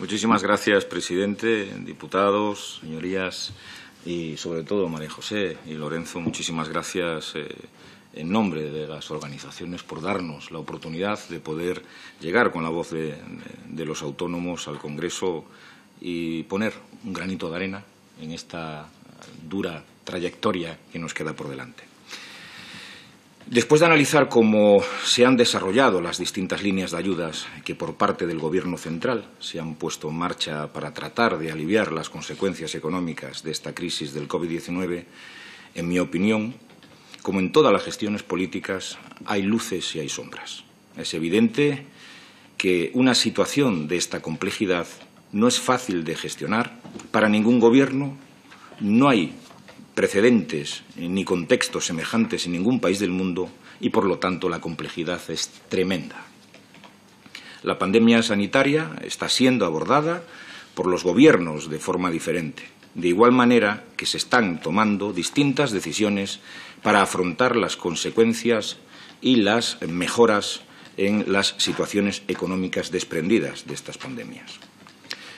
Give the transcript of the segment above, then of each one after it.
Muchísimas gracias, presidente, diputados, señorías y, sobre todo, María José y Lorenzo. Muchísimas gracias. Eh, en nombre de las organizaciones por darnos la oportunidad de poder llegar con la voz de, los autónomos al Congreso y poner un granito de arena en esta dura trayectoria que nos queda por delante. Después de analizar cómo se han desarrollado las distintas líneas de ayudas que por parte del Gobierno central se han puesto en marcha para tratar de aliviar las consecuencias económicas de esta crisis del COVID-19, en mi opinión, como en todas las gestiones políticas, hay luces y hay sombras. Es evidente que una situación de esta complejidad no es fácil de gestionar para ningún Gobierno, no hay precedentes eh, ni contextos semejantes en ningún país del mundo y, por lo tanto, la complejidad es tremenda. La pandemia sanitaria está siendo abordada por los gobiernos de forma diferente, de igual manera que se están tomando distintas decisiones para afrontar las consecuencias y las mejoras en las situaciones económicas desprendidas de estas pandemias.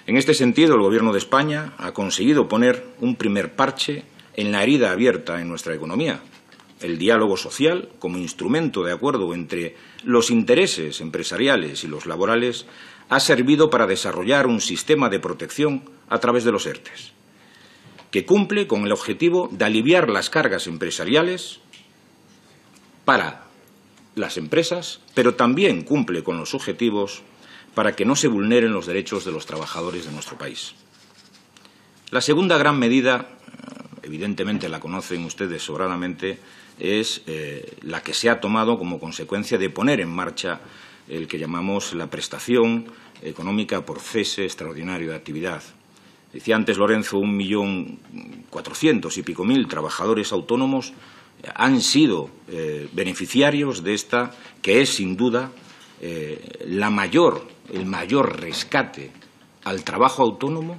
En este sentido, el Gobierno de España ha conseguido poner un primer parche en la herida abierta en nuestra economía, el diálogo social como instrumento de acuerdo entre los intereses empresariales y los laborales ha servido para desarrollar un sistema de protección a través de los ERTES, que cumple con el objetivo de aliviar las cargas empresariales para las empresas, pero también cumple con los objetivos para que no se vulneren los derechos de los trabajadores de nuestro país. La segunda gran medida evidentemente la conocen ustedes sobradamente, es eh, la que se ha tomado como consecuencia de poner en marcha el que llamamos la prestación económica por cese extraordinario de actividad. Decía antes Lorenzo, un millón cuatrocientos y pico mil trabajadores autónomos han sido eh, beneficiarios de esta, que es sin duda eh, la mayor, el mayor rescate al trabajo autónomo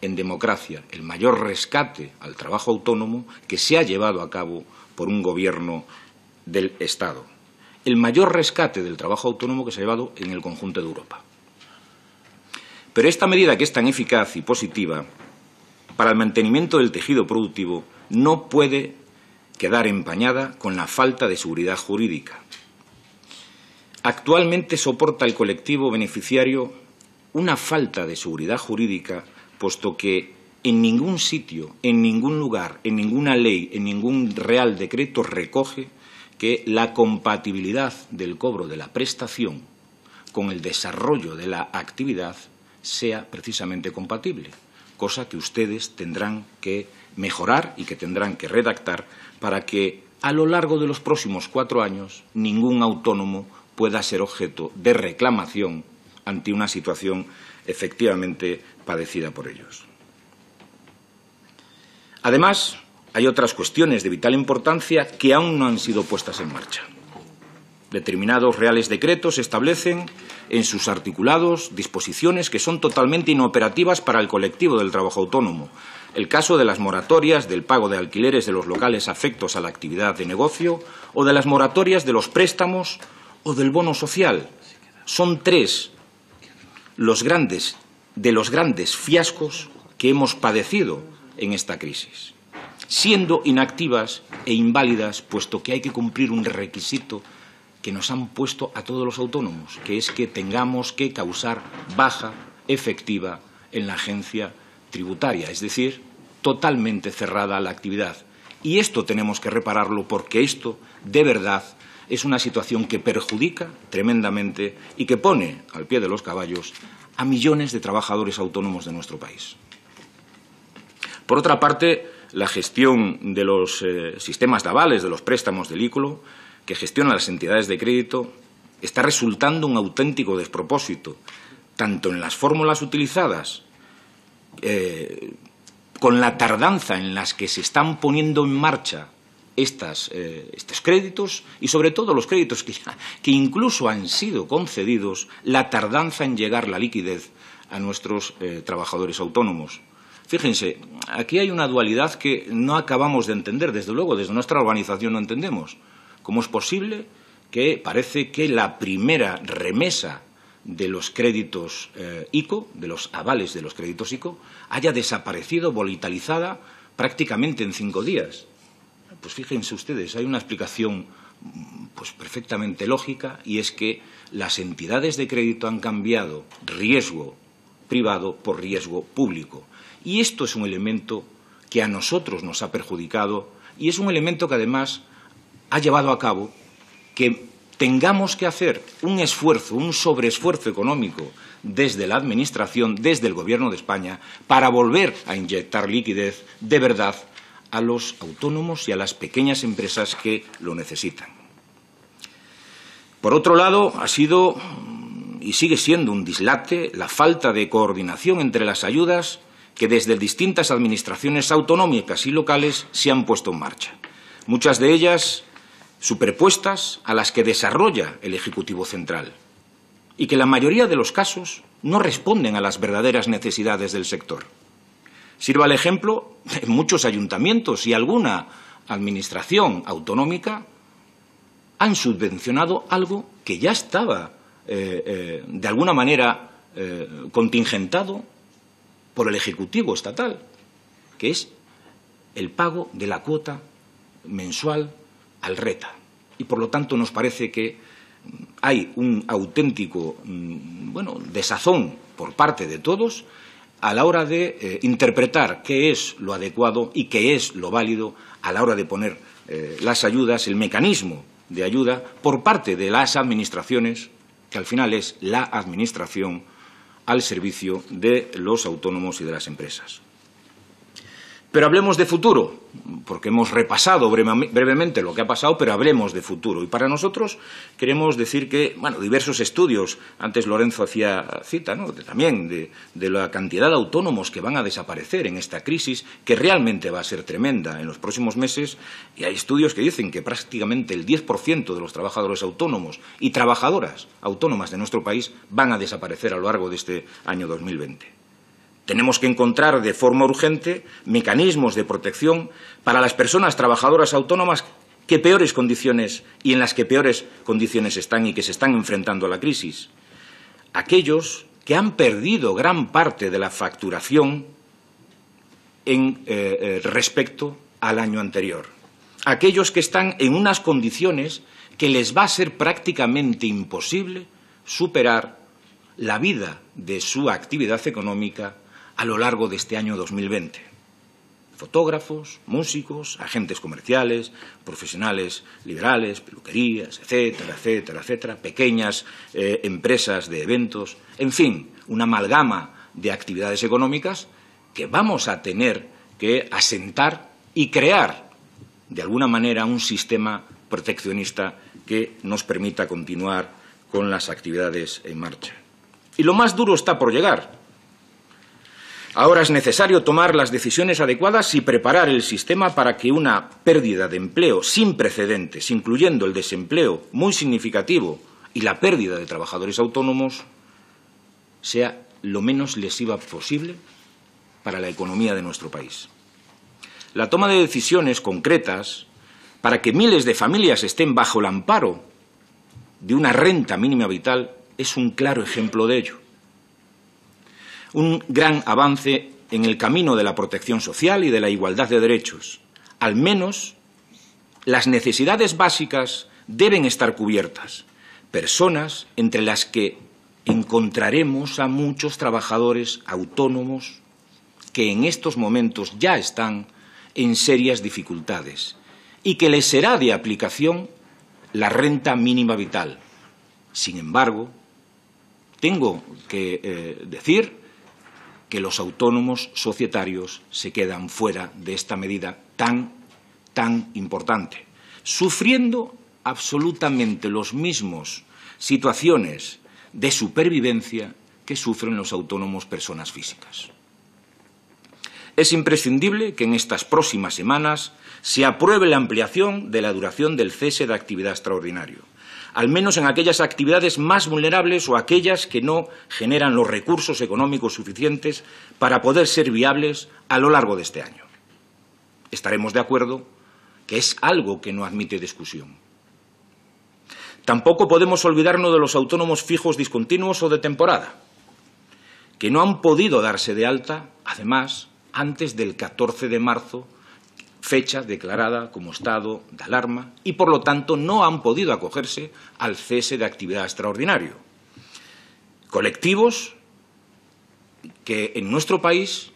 en democracia el mayor rescate al trabajo autónomo que se ha llevado a cabo por un gobierno del Estado. El mayor rescate del trabajo autónomo que se ha llevado en el conjunto de Europa. Pero esta medida que es tan eficaz y positiva para el mantenimiento del tejido productivo no puede quedar empañada con la falta de seguridad jurídica. Actualmente soporta el colectivo beneficiario una falta de seguridad jurídica puesto que en ningún sitio, en ningún lugar, en ninguna ley, en ningún real decreto recoge que la compatibilidad del cobro de la prestación con el desarrollo de la actividad sea precisamente compatible, cosa que ustedes tendrán que mejorar y que tendrán que redactar para que a lo largo de los próximos cuatro años ningún autónomo pueda ser objeto de reclamación ante una situación efectivamente padecida por ellos. Además, hay otras cuestiones de vital importancia que aún no han sido puestas en marcha. Determinados reales decretos establecen en sus articulados disposiciones que son totalmente inoperativas para el colectivo del trabajo autónomo. El caso de las moratorias del pago de alquileres de los locales afectos a la actividad de negocio o de las moratorias de los préstamos o del bono social. Son tres los grandes, de los grandes fiascos que hemos padecido en esta crisis, siendo inactivas e inválidas, puesto que hay que cumplir un requisito que nos han puesto a todos los autónomos, que es que tengamos que causar baja efectiva en la agencia tributaria, es decir, totalmente cerrada la actividad. Y esto tenemos que repararlo porque esto, de verdad, es una situación que perjudica tremendamente y que pone al pie de los caballos a millones de trabajadores autónomos de nuestro país. Por otra parte, la gestión de los eh, sistemas de avales, de los préstamos del ICOLO, que gestionan las entidades de crédito, está resultando un auténtico despropósito, tanto en las fórmulas utilizadas, eh, con la tardanza en las que se están poniendo en marcha estos eh, créditos y e, sobre todo los créditos que, incluso han sido concedidos, la tardanza en llegar la liquidez a nuestros eh, trabajadores autónomos. Fíjense, aquí hay una dualidad que no acabamos de entender, desde luego, desde nuestra organización no entendemos. ¿Cómo es posible que parece que la primera remesa de los créditos eh, ICO, de los avales de los créditos ICO, haya desaparecido, volatilizada prácticamente en cinco días? Pues fíjense ustedes, hay una explicación pues perfectamente lógica y es que las entidades de crédito han cambiado riesgo privado por riesgo público. Y esto es un elemento que a nosotros nos ha perjudicado y es un elemento que además ha llevado a cabo que tengamos que hacer un esfuerzo, un sobreesfuerzo económico desde la Administración, desde el Gobierno de España, para volver a inyectar liquidez de verdad a los autónomos y a las pequeñas empresas que lo necesitan. Por otro lado, ha sido mm, y sigue siendo un dislate la falta de coordinación entre las ayudas que desde distintas administraciones autonómicas y locales se han puesto en marcha, muchas de ellas superpuestas a las que desarrolla el Ejecutivo Central, y que la mayoría de los casos no responden a las verdaderas necesidades del sector. Sirva el ejemplo en muchos ayuntamientos y alguna administración autonómica han subvencionado algo que ya estaba eh, eh, de alguna manera eh, contingentado por el Ejecutivo Estatal, que es el pago de la cuota mensual al RETA. Y por lo tanto nos parece que hay un auténtico mm, bueno, desazón por parte de todos a la hora de eh, interpretar qué es lo adecuado y qué es lo válido a la hora de poner eh, las ayudas, el mecanismo de ayuda por parte de las administraciones, que al final es la administración al servicio de los autónomos y de las empresas. Pero hablemos de futuro, porque hemos repasado brevemente lo que ha pasado, pero hablemos de futuro. Y para nosotros queremos decir que, bueno, diversos estudios, antes Lorenzo hacía cita, ¿no? también de, de, la cantidad de autónomos que van a desaparecer en esta crisis, que realmente va a ser tremenda en los próximos meses, y hay estudios que dicen que prácticamente el 10% de los trabajadores autónomos y trabajadoras autónomas de nuestro país van a desaparecer a lo largo de este año 2020. Tenemos que encontrar de forma urgente mecanismos de protección para las personas trabajadoras autónomas que peores condiciones y en las que peores condiciones están y que se están enfrentando a la crisis. Aquellos que han perdido gran parte de la facturación eh, eh, respecto al año anterior. Aquellos que están en unas condiciones que les va a ser prácticamente imposible superar la vida de su actividad económica a lo largo de este año 2020. Fotógrafos, músicos, agentes comerciales, profesionales liberales, peluquerías, etcétera, etcétera, etcétera, pequeñas eh, empresas de eventos, en fin, una amalgama de actividades económicas que vamos a tener que asentar y crear, de alguna manera, un sistema proteccionista que nos permita continuar con las actividades en marcha. Y lo más duro está por llegar, Ahora es necesario tomar las decisiones adecuadas y preparar el sistema para que una pérdida de empleo sin precedentes, incluyendo el desempleo muy significativo y la pérdida de trabajadores autónomos, sea lo menos lesiva posible para la economía de nuestro país. La toma de decisiones concretas para que miles de familias estén bajo el amparo de una renta mínima vital es un claro ejemplo de ello un gran avance en el camino de la protección social y de la igualdad de derechos. Al menos las necesidades básicas deben estar cubiertas. Personas entre las que encontraremos a muchos trabajadores autónomos que en estos momentos ya están en serias dificultades y que les será de aplicación la renta mínima vital. Sin embargo, tengo que eh, decir que los autónomos societarios se quedan fuera de esta medida tan, tan importante, sufriendo absolutamente las mismas situaciones de supervivencia que sufren los autónomos personas físicas. Es imprescindible que en estas próximas semanas se apruebe la ampliación de la duración del cese de actividad extraordinario al menos en aquellas actividades más vulnerables o aquellas que no generan los recursos económicos suficientes para poder ser viables a lo largo de este año. Estaremos de acuerdo que es algo que no admite discusión. Tampoco podemos olvidarnos de los autónomos fijos discontinuos o de temporada, que no han podido darse de alta, además, antes del 14 de marzo fecha declarada como estado de alarma y, por lo tanto, no han podido acogerse al cese de actividad extraordinario. Colectivos que en nuestro país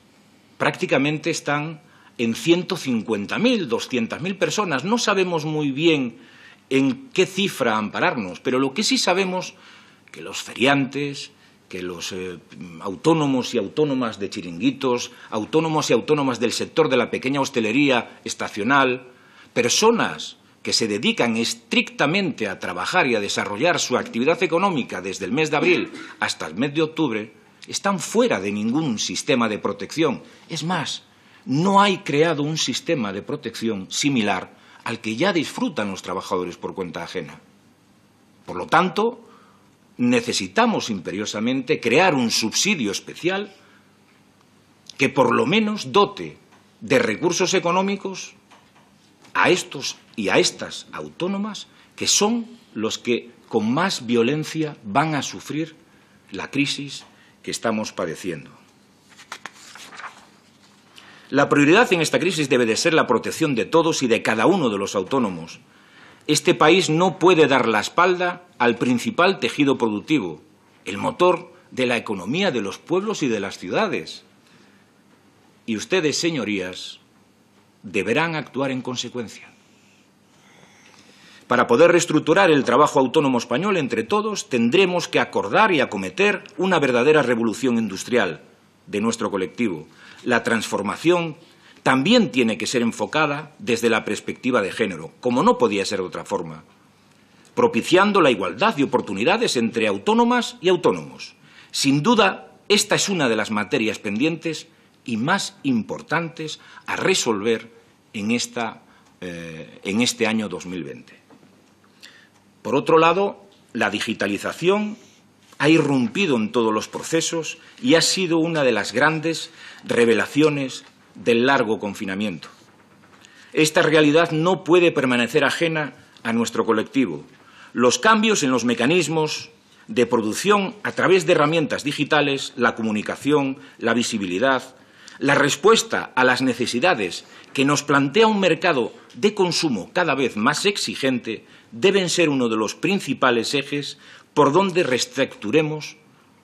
prácticamente están en 150.000, 200.000 personas. No sabemos muy bien en qué cifra ampararnos, pero lo que sí sabemos que los feriantes, que los eh, autónomos y autónomas de chiringuitos, autónomos y autónomas del sector de la pequeña hostelería estacional, personas que se dedican estrictamente a trabajar y a desarrollar su actividad económica desde el mes de abril hasta el mes de octubre, están fuera de ningún sistema de protección. Es más, no hay creado un sistema de protección similar al que ya disfrutan los trabajadores por cuenta ajena. Por lo tanto, necesitamos imperiosamente crear un subsidio especial que por lo menos dote de recursos económicos a estos y a estas autónomas que son los que con más violencia van a sufrir la crisis que estamos padeciendo. La prioridad en esta crisis debe de ser la protección de todos y de cada uno de los autónomos, este país no puede dar la espalda al principal tejido productivo, el motor de la economía de los pueblos y de las ciudades. Y ustedes, señorías, deberán actuar en consecuencia. Para poder reestructurar el trabajo autónomo español entre todos, tendremos que acordar y acometer una verdadera revolución industrial de nuestro colectivo, la transformación también tiene que ser enfocada desde la perspectiva de género, como no podía ser de otra forma, propiciando la igualdad de oportunidades entre autónomas y autónomos. Sin duda, esta es una de las materias pendientes y más importantes a resolver en, esta, eh, en este año 2020. Por otro lado, la digitalización ha irrumpido en todos los procesos y ha sido una de las grandes revelaciones del largo confinamiento. Esta realidad no puede permanecer ajena a nuestro colectivo. Los cambios en los mecanismos de producción a través de herramientas digitales, la comunicación, la visibilidad, la respuesta a las necesidades que nos plantea un mercado de consumo cada vez más exigente deben ser uno de los principales ejes por donde reestructuremos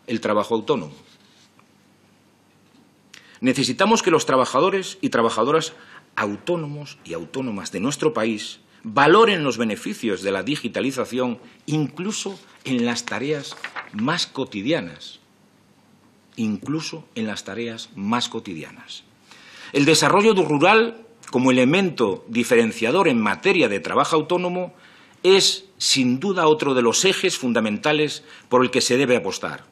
el trabajo autónomo. Necesitamos que los trabajadores y trabajadoras autónomos y autónomas de nuestro país valoren los beneficios de la digitalización incluso en las tareas más cotidianas, incluso en las tareas más cotidianas. El desarrollo rural como elemento diferenciador en materia de trabajo autónomo es sin duda otro de los ejes fundamentales por el que se debe apostar,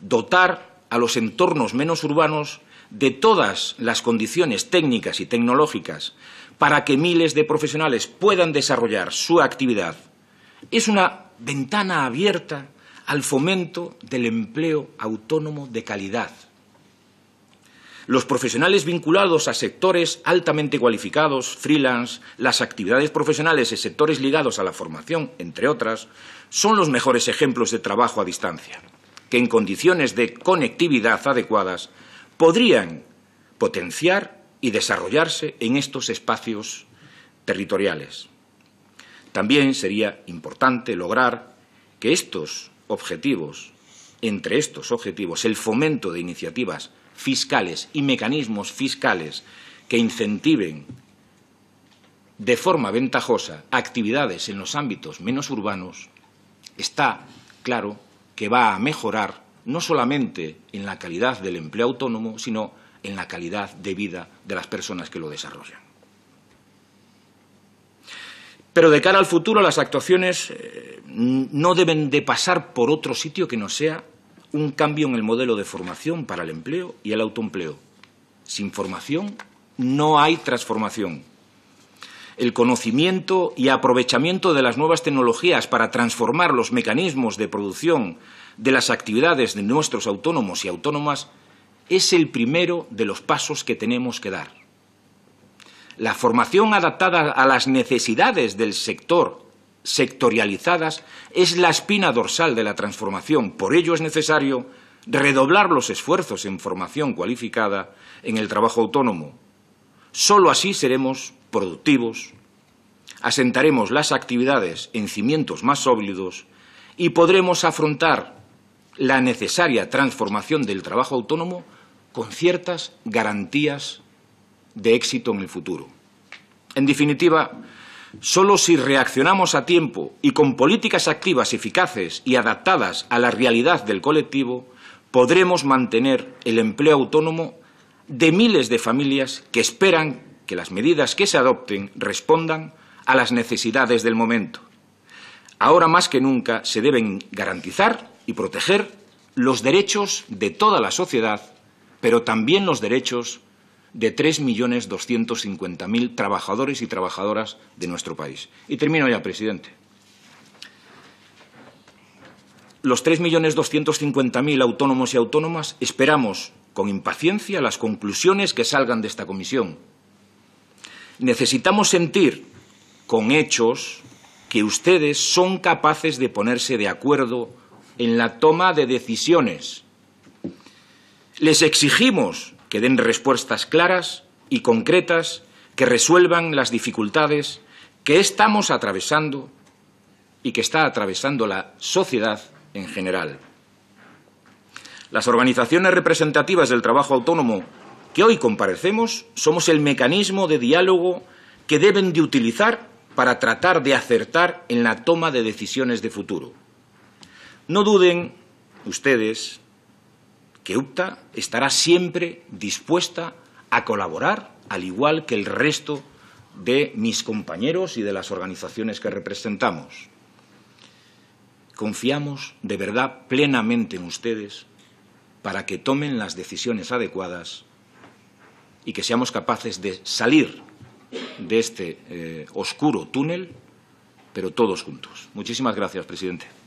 dotar a los entornos menos urbanos de todas las condiciones técnicas y tecnológicas para que miles de profesionales puedan desarrollar su actividad, es una ventana abierta al fomento del empleo autónomo de calidad. Los profesionales vinculados a sectores altamente cualificados, freelance, las actividades profesionales y sectores ligados a la formación, entre otras, son los mejores ejemplos de trabajo a distancia, que en condiciones de conectividad adecuadas podrían potenciar y desarrollarse en estos espacios territoriales. También sería importante lograr que estos objetivos, entre estos objetivos, el fomento de iniciativas fiscales y mecanismos fiscales que incentiven de forma ventajosa actividades en los ámbitos menos urbanos, está claro que va a mejorar no solamente en la calidad del empleo autónomo, sino en la calidad de vida de las personas que lo desarrollan. Pero de cara al futuro, las actuaciones eh, no deben de pasar por otro sitio que no sea un cambio en el modelo de formación para el empleo y el autoempleo. Sin formación no hay transformación. El conocimiento y aprovechamiento de las nuevas tecnologías para transformar los mecanismos de producción de las actividades de nuestros autónomos y autónomas es el primero de los pasos que tenemos que dar. La formación adaptada a las necesidades del sector, sectorializadas, es la espina dorsal de la transformación. Por ello es necesario redoblar los esfuerzos en formación cualificada en el trabajo autónomo. Solo así seremos productivos, asentaremos las actividades en cimientos más sólidos y podremos afrontar la necesaria transformación del trabajo autónomo con ciertas garantías de éxito en el futuro. En definitiva, solo si reaccionamos a tiempo y con políticas activas eficaces y adaptadas a la realidad del colectivo, podremos mantener el empleo autónomo de miles de familias que esperan que las medidas que se adopten respondan a las necesidades del momento. Ahora más que nunca se deben garantizar y proteger los derechos de toda la sociedad, pero también los derechos de 3.250.000 trabajadores y trabajadoras de nuestro país. Y termino ya, presidente. Los 3.250.000 autónomos y autónomas esperamos con impaciencia las conclusiones que salgan de esta comisión. Necesitamos sentir con hechos que ustedes son capaces de ponerse de acuerdo en la toma de decisiones. Les exigimos que den respuestas claras y concretas que resuelvan las dificultades que estamos atravesando y que está atravesando la sociedad en general. Las organizaciones representativas del trabajo autónomo que hoy comparecemos somos el mecanismo de diálogo que deben de utilizar para tratar de acertar en la toma de decisiones de futuro. No duden ustedes que UPTA estará siempre dispuesta a colaborar, al igual que el resto de mis compañeros y de las organizaciones que representamos. Confiamos de verdad plenamente en ustedes para que tomen las decisiones adecuadas y que seamos capaces de salir de este eh, oscuro túnel, pero todos juntos. Muchísimas gracias, presidente.